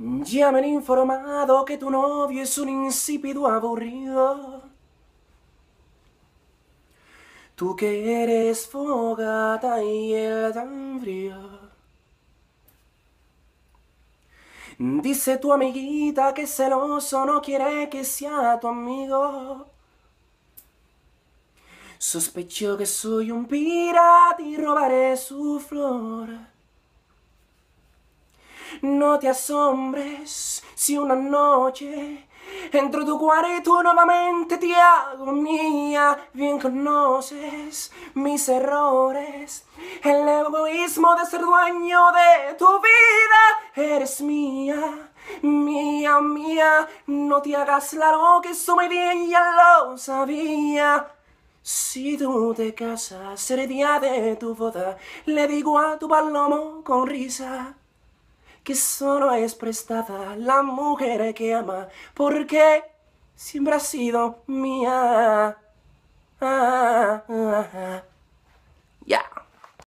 Ya me han informado que tu novio es un insípido aburrido. Tú que eres fogata y él tan frío. Dice tu amiguita que celoso no quiere que sea tu amigo. Sospecho que soy un pirata y robaré su flor. No te asombres si una noche entro tu cuarto nuevamente te hago mía. Bien conoces mis errores, el egoísmo de ser dueño de tu vida. Eres mía. Mía, mía, no te hagas la que eso muy bien ya lo sabía. Si tú te casas, seré día de tu boda. Le digo a tu palomo con risa que solo es prestada la mujer que ama, porque siempre ha sido mía. Ah, ah, ah.